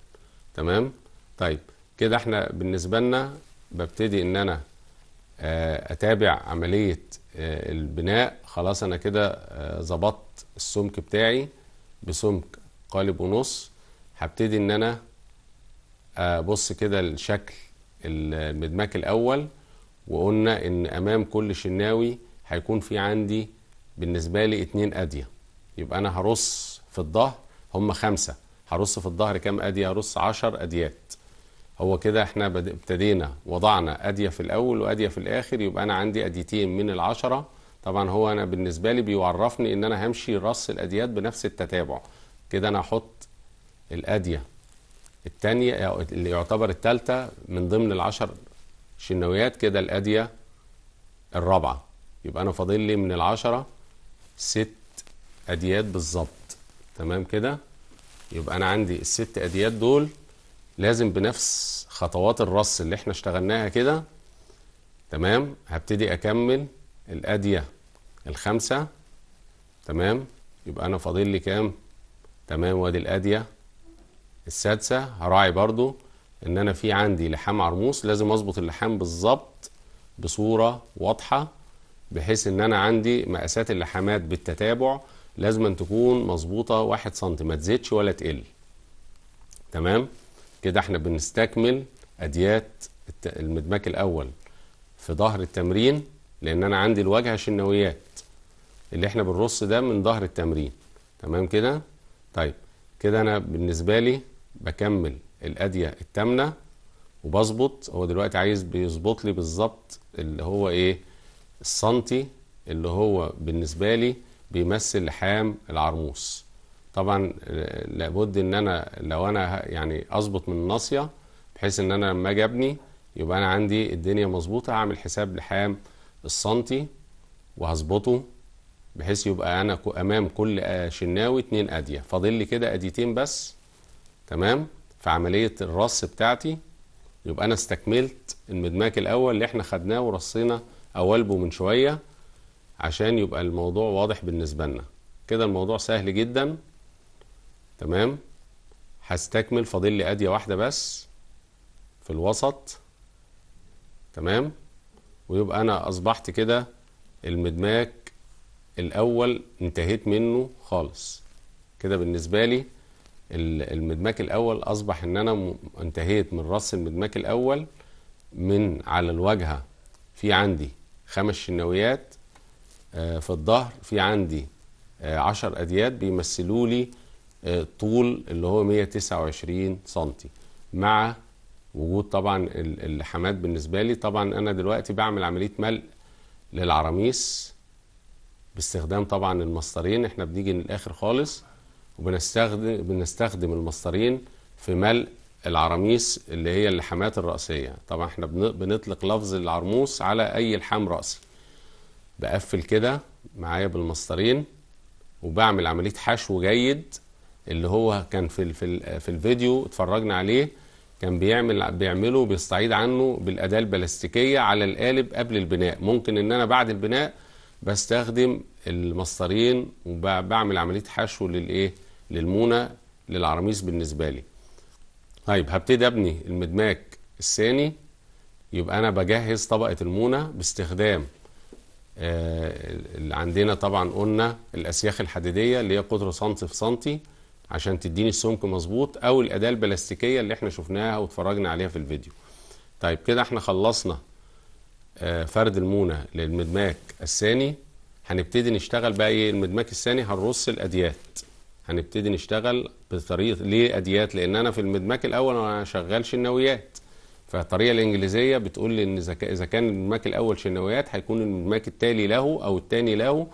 تمام طيب كده احنا بالنسبة لنا ببتدي ان انا آه، اتابع عملية آه، البناء خلاص انا كده آه، ظبطت السمك بتاعي بسمك قالب ونص هبتدي ان انا ابص كده لشكل المدماك الاول وقلنا ان امام كل شناوي هيكون في عندي بالنسبة لي اتنين ادية يبقى انا هرص في الظهر هم خمسة هرص في الظهر كام ادية هرص عشر اديات هو كده احنا ابتدينا وضعنا أدية في الأول وأدية في الآخر يبقى أنا عندي أديتين من العشرة طبعا هو أنا بالنسبة لي بيعرفني إن أنا همشي رص الأديات بنفس التتابع كده أنا أحط الأدية التانية اللي يعتبر التالتة من ضمن العشر شنويات كده الأدية الرابعة يبقى أنا فاضل لي من العشرة ست أديات بالظبط تمام كده يبقى أنا عندي الست أديات دول لازم بنفس خطوات الرص اللي احنا اشتغلناها كده تمام هبتدي اكمل الاديه الخمسه تمام يبقى انا فاضل لي كام تمام وادي الاديه السادسه هراعي برضو ان انا في عندي لحام عرموس لازم اظبط اللحام بالظبط بصوره واضحه بحيث ان انا عندي مقاسات اللحامات بالتتابع لازم أن تكون مظبوطه واحد سنتي ما تزيدش ولا تقل تمام كده احنا بنستكمل أديات المدماك الأول في ظهر التمرين لأن أنا عندي الواجهة شنويات اللي احنا بنرص ده من ظهر التمرين تمام كده طيب كده أنا بالنسبة لي بكمل الأدية التامنة وبظبط هو دلوقتي عايز بيظبط لي بالظبط اللي هو ايه السنتي اللي هو بالنسبة لي بيمثل لحام العرموس طبعا لابد ان انا لو انا يعني اظبط من الناصيه بحيث ان انا لما اجي ابني يبقى انا عندي الدنيا مظبوطه هعمل حساب لحام السنتي وهظبطه بحيث يبقى انا امام كل آه، شناوي اتنين اديه فاضل لي كده اديتين بس تمام في عمليه الرص بتاعتي يبقى انا استكملت المدماك الاول اللي احنا خدناه ورصينا قوالبه من شويه عشان يبقى الموضوع واضح بالنسبه لنا كده الموضوع سهل جدا تمام هستكمل فاضل لي اديه واحده بس في الوسط تمام ويبقى انا اصبحت كده المدماك الاول انتهيت منه خالص كده بالنسبه لي المدماك الاول اصبح ان انا انتهيت من راس المدماك الاول من على الواجهه في عندي خمس شناويات آه، في الظهر في عندي آه، عشر أديات بيمثلوا لي آه، طول اللي هو 129 سم مع وجود طبعا اللحامات بالنسبه لي طبعا انا دلوقتي بعمل عمليه ملء للعراميس باستخدام طبعا المسطرين احنا بنيجي للاخر خالص وبنستخدم بنستخدم المسطرين في ملء العراميس اللي هي اللحامات الرأسية طبعا احنا بنطلق لفظ العرموس على اي لحام رأسي بقفل كده معايا بالمسطرين وبعمل عملية حشو جيد اللي هو كان في في في الفيديو اتفرجنا عليه كان بيعمل بيعمله بيستعيد عنه بالاداه البلاستيكيه على القالب قبل البناء ممكن ان انا بعد البناء بستخدم المسطرين وبعمل عمليه حشو للايه للمونه للعراميس بالنسبه لي طيب هبتدي ابني المدماك الثاني يبقى انا بجهز طبقه المونه باستخدام آه عندنا طبعا قلنا الاسياخ الحديديه اللي هي قطر سنتي في سنتي عشان تديني السمك مظبوط او الاداه البلاستيكيه اللي احنا شفناها واتفرجنا عليها في الفيديو طيب كده احنا خلصنا آه، فرد المونه للمدماك الثاني هنبتدي نشتغل بقى ايه المدماك الثاني هنرص الاديات هنبتدي نشتغل بطريقه ليه اديات لان انا في المدماك الاول انا شغالش النويات فالطريقه الانجليزيه بتقول لي ان اذا كان المدماك الاول شنويات هيكون المدماك التالي له او الثاني له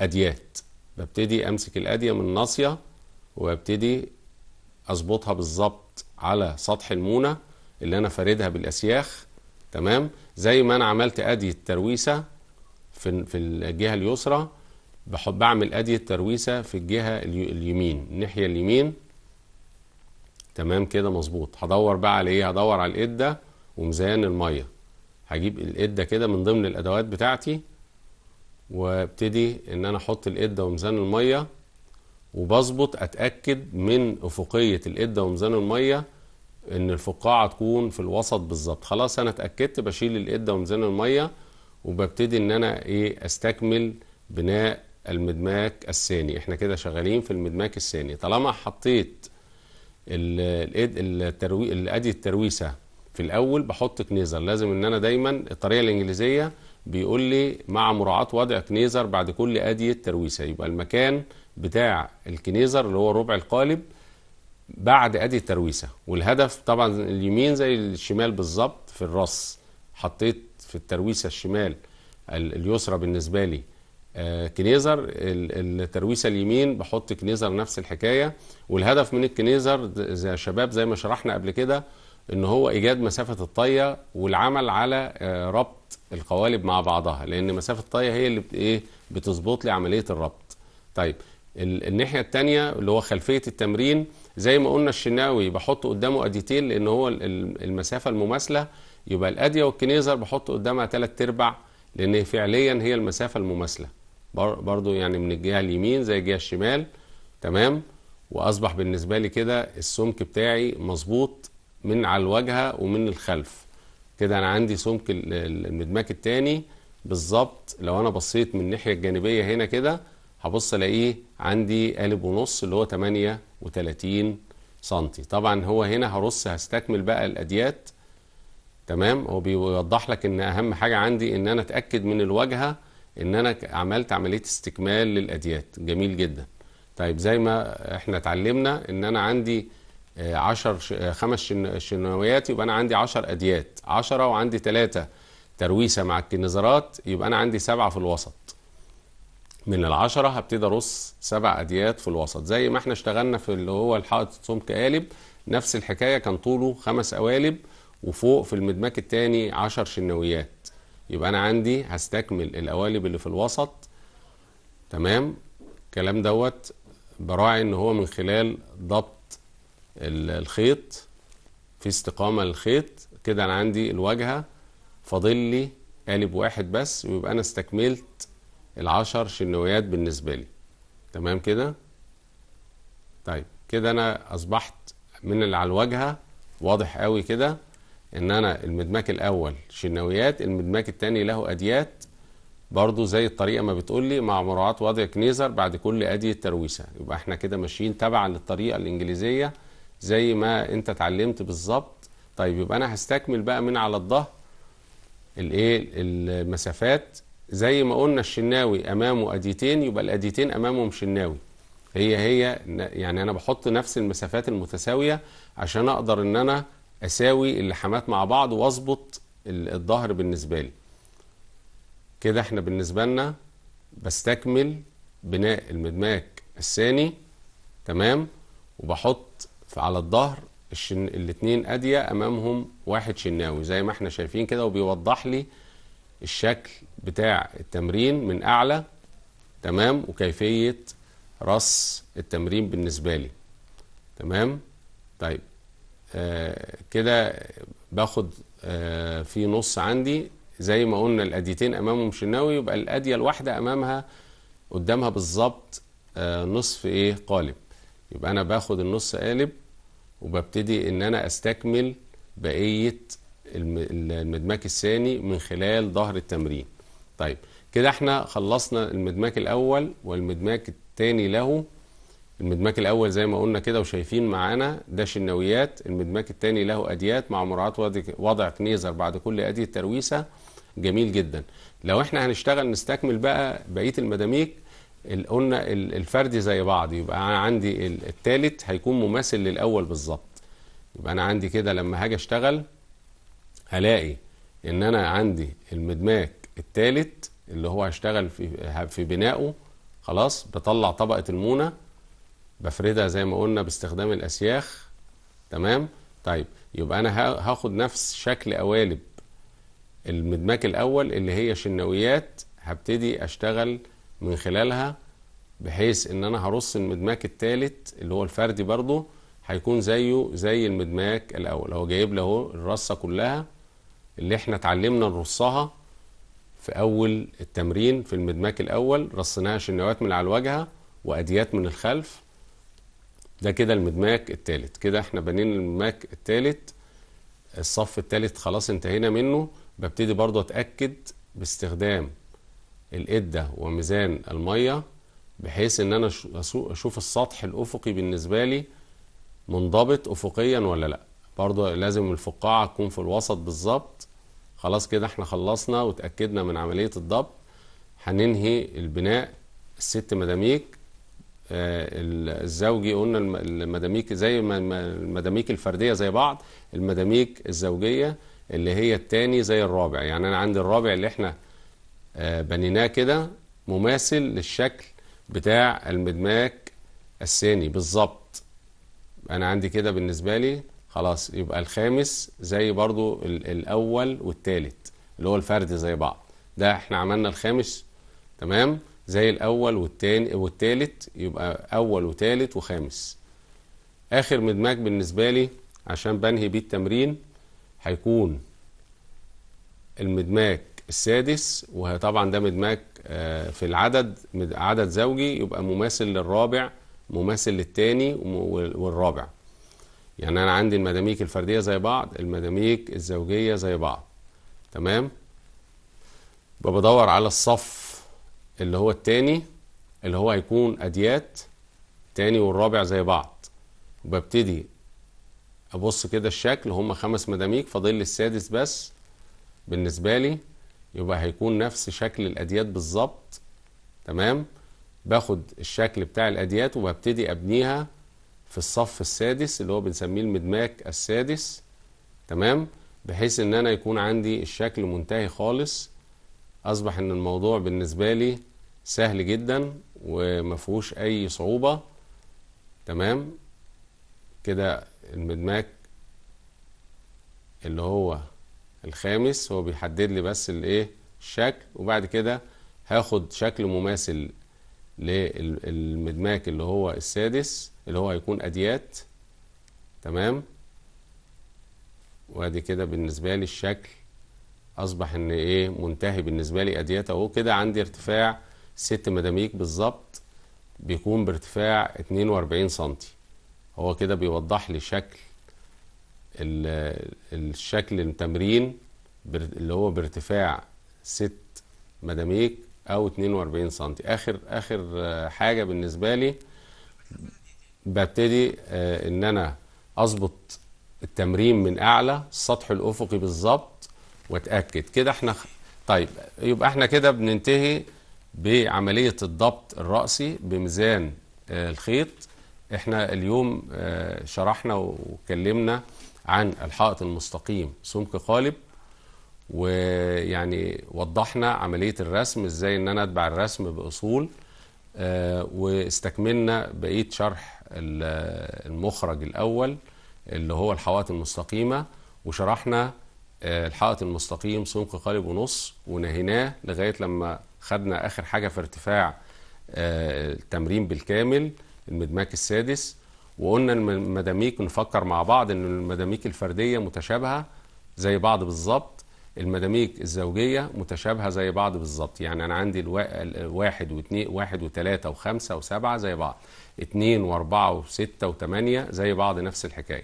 اديات ببتدي امسك الاديه من ناصيه وابتدي اظبطها بالظبط على سطح المونه اللي انا فاردها بالاسياخ تمام زي ما انا عملت ادي الترويسه في في الجهه اليسرى بحب بعمل ادي الترويسه في الجهه اليمين الناحيه اليمين تمام كده مظبوط هدور بقى على ايه هدور على الاده وميزان الميه هجيب الاده كده من ضمن الادوات بتاعتي وابتدي ان انا احط الاده وميزان الميه وبظبط اتاكد من افقيه القده وميزان الميه ان الفقاعه تكون في الوسط بالظبط خلاص انا اتاكدت بشيل القده وميزان الميه وببتدي ان انا ايه استكمل بناء المدماك الثاني احنا كده شغالين في المدماك الثاني طالما حطيت التروي الادي الترويسه في الاول بحط كنيزر لازم ان انا دايما الطريقه الانجليزيه بيقول لي مع مراعاه وضع كنيزر بعد كل ادي الترويسه يبقى المكان بتاع الكنيزر اللي هو ربع القالب بعد ادي الترويسه والهدف طبعا اليمين زي الشمال بالظبط في الراس حطيت في الترويسه الشمال اليسرى بالنسبه لي آه، كنيزر الترويسه اليمين بحط كنيزر نفس الحكايه والهدف من الكنيزر زي يا شباب زي ما شرحنا قبل كده ان هو ايجاد مسافه الطيه والعمل على آه، ربط القوالب مع بعضها لان مسافه الطيه هي اللي ايه بتظبط لي عمليه الربط طيب الناحيه الثانيه اللي هو خلفيه التمرين زي ما قلنا الشناوي بحط قدامه اديتين لان هو المسافه المماثله يبقى الاديه والكنيزر بحط قدامها ثلاث ارباع لان فعليا هي المسافه المماثله برضو يعني من الجهه اليمين زي الجهه الشمال تمام واصبح بالنسبه لي كده السمك بتاعي مظبوط من على الواجهه ومن الخلف كده انا عندي سمك المدماك الثاني بالظبط لو انا بصيت من الناحيه الجانبيه هنا كده هبص الاقيه عندي قالب ونص اللي هو 38 سم طبعا هو هنا هرص هستكمل بقى الأديات تمام هو بيوضح لك ان اهم حاجة عندي ان انا اتأكد من الواجهة ان انا عملت عملية استكمال للأديات جميل جدا طيب زي ما احنا اتعلمنا ان انا عندي 10 آه، آه، خمس شنويات يبقى انا عندي 10 أديات 10 وعندي ثلاثة ترويسة مع الكنزرات يبقى انا عندي سبعة في الوسط من العشرة هبتدي ارص سبع اديات في الوسط زي ما احنا اشتغلنا في اللي هو الحائط سمك قالب نفس الحكايه كان طوله خمس قوالب وفوق في المدماك الثاني عشر شناويات يبقى انا عندي هستكمل القوالب اللي في الوسط تمام الكلام دوت براعي ان هو من خلال ضبط الخيط في استقامه للخيط كده انا عندي الواجهه فاضل لي قالب واحد بس ويبقى انا استكملت العشر شنويات بالنسبة لي تمام كده طيب كده انا اصبحت من اللي على الواجهة واضح قوي كده ان انا المدماك الاول شنويات المدماك الثاني له اديات برضو زي الطريقة ما بتقول لي مع مراعاة وضع كنيزر بعد كل أدية ترويسة يبقى احنا كده ماشيين تبعا للطريقة الإنجليزية زي ما أنت اتعلمت بالظبط طيب يبقى أنا هستكمل بقى من على الظهر الإيه المسافات زي ما قلنا الشناوي امامه اديتين يبقى الاديتين امامهم شناوي هي هي يعني انا بحط نفس المسافات المتساويه عشان اقدر ان انا اساوي اللحامات مع بعض واظبط الظهر بالنسبه لي كده احنا بالنسبه لنا بستكمل بناء المدماك الثاني تمام وبحط على الظهر الشن... الاتنين اديه امامهم واحد شناوي زي ما احنا شايفين كده وبيوضح لي الشكل بتاع التمرين من أعلى تمام وكيفية رص التمرين بالنسبة لي تمام طيب آه كده باخد آه في نص عندي زي ما قلنا الأديتين أمامهم شناوي يبقى الأدية الواحدة أمامها قدامها بالظبط آه نصف إيه قالب يبقى أنا باخد النص قالب وببتدي إن أنا أستكمل بقية المدماك الثاني من خلال ظهر التمرين طيب كده احنا خلصنا المدماك الاول والمدماك الثاني له المدماك الاول زي ما قلنا كده وشايفين معانا ده شناويات المدماك الثاني له اديات مع مراعاه وضع كنيزر بعد كل اديه ترويسه جميل جدا لو احنا هنشتغل نستكمل بقى بقيه المداميك قلنا الفردي زي بعض يبقى انا عندي الثالث هيكون مماثل للاول بالظبط يبقى انا عندي كده لما هاجي اشتغل هلاقي ان انا عندي المدماك الثالث اللي هو هشتغل في في بنائه خلاص بطلع طبقه المونه بفردها زي ما قلنا باستخدام الاسياخ تمام طيب يبقى انا هاخد نفس شكل قوالب المدماك الاول اللي هي شناويات هبتدي اشتغل من خلالها بحيث ان انا هرص المدماك الثالث اللي هو الفردي برضه هيكون زيه زي المدماك الاول هو جايب له الرصه كلها اللي احنا اتعلمنا نرصها في اول التمرين في المدماك الاول رصيناها شنوات من على الواجهه واديات من الخلف ده كده المدماك الثالث كده احنا بنينا المدماك الثالث الصف الثالث خلاص انتهينا منه ببتدي برضو اتاكد باستخدام الاده وميزان الميه بحيث ان انا اشوف السطح الافقي بالنسبه لي منضبط افقيا ولا لا برضه لازم الفقاعة تكون في الوسط بالظبط خلاص كده احنا خلصنا وتأكدنا من عملية الضبط هننهي البناء الست مداميك آه، الزوجي قلنا المداميك زي المداميك الفردية زي بعض المداميك الزوجية اللي هي التاني زي الرابع يعني أنا عندي الرابع اللي احنا آه، بنيناه كده مماثل للشكل بتاع المدماك الثاني بالظبط أنا عندي كده بالنسبة لي خلاص يبقى الخامس زي برضو الاول والثالث اللي هو الفرد زي بعض ده احنا عملنا الخامس تمام زي الاول والتاني والتالت يبقى اول وتالت وخامس اخر مدماج بالنسبه لي عشان بنهي بيه التمرين هيكون المدماج السادس وطبعا ده مدماج آه، في العدد عدد زوجي يبقى مماثل للرابع مماثل للتاني والرابع يعني انا عندي المداميك الفرديه زي بعض المداميك الزوجيه زي بعض تمام بدور على الصف اللي هو التاني اللي هو هيكون اديات التاني والرابع زي بعض وببتدي ابص كده الشكل هم خمس مداميك فاضل السادس بس بالنسبه لي يبقى هيكون نفس شكل الاديات بالظبط تمام باخد الشكل بتاع الاديات وببتدي ابنيها في الصف السادس اللي هو بنسميه المدماك السادس تمام بحيث ان انا يكون عندي الشكل منتهي خالص اصبح ان الموضوع بالنسبة لي سهل جدا فيهوش اي صعوبة تمام كده المدماك اللي هو الخامس هو بيحدد لي بس الايه الشكل وبعد كده هاخد شكل مماثل للمدماك اللي هو السادس اللي هو هيكون أديات تمام وادي كده بالنسبة لي الشكل أصبح إن إيه منتهي بالنسبة لي أديات أهو كده عندي ارتفاع 6 مداميك بالظبط بيكون بارتفاع 42 سم هو كده بيوضح لي شكل الشكل التمرين اللي هو بارتفاع 6 مداميك او 42 سم اخر اخر حاجه بالنسبه لي ببتدي آه، ان انا اظبط التمرين من اعلى السطح الافقي بالظبط واتاكد كده احنا طيب يبقى احنا كده بننتهي بعمليه الضبط الراسي بميزان آه، الخيط احنا اليوم آه، شرحنا واتكلمنا عن الحائط المستقيم سمك قالب ويعني وضحنا عمليه الرسم ازاي ان انا اتبع الرسم باصول واستكملنا بقيه شرح المخرج الأول اللي هو الحوائط المستقيمة وشرحنا آه، الحائط المستقيم سمق قالب ونص ونهيناه لغاية لما خدنا آخر حاجة في ارتفاع آه، التمرين بالكامل المدماك السادس وقلنا المداميك نفكر مع بعض ان المداميك الفرديه متشابهه زي بعض بالظبط المداميك الزوجيه متشابهه زي بعض بالظبط يعني انا عندي الواحد واثنين واحد وثلاثه وخمسه وسبعه زي بعض 2 و4 و6 و8 زي بعض نفس الحكايه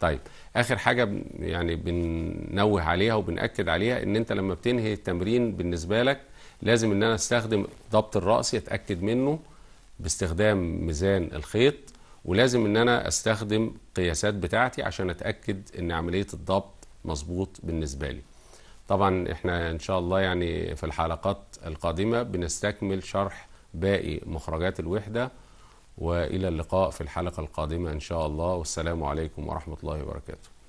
طيب اخر حاجه يعني بننوه عليها وبناكد عليها ان انت لما بتنهي التمرين بالنسبه لك لازم ان انا استخدم ضبط الراس اتاكد منه باستخدام ميزان الخيط ولازم ان انا استخدم قياسات بتاعتي عشان اتاكد ان عمليه الضبط مظبوط بالنسبه لي طبعا احنا ان شاء الله يعني في الحلقات القادمه بنستكمل شرح باقي مخرجات الوحده والى اللقاء في الحلقه القادمه ان شاء الله والسلام عليكم ورحمه الله وبركاته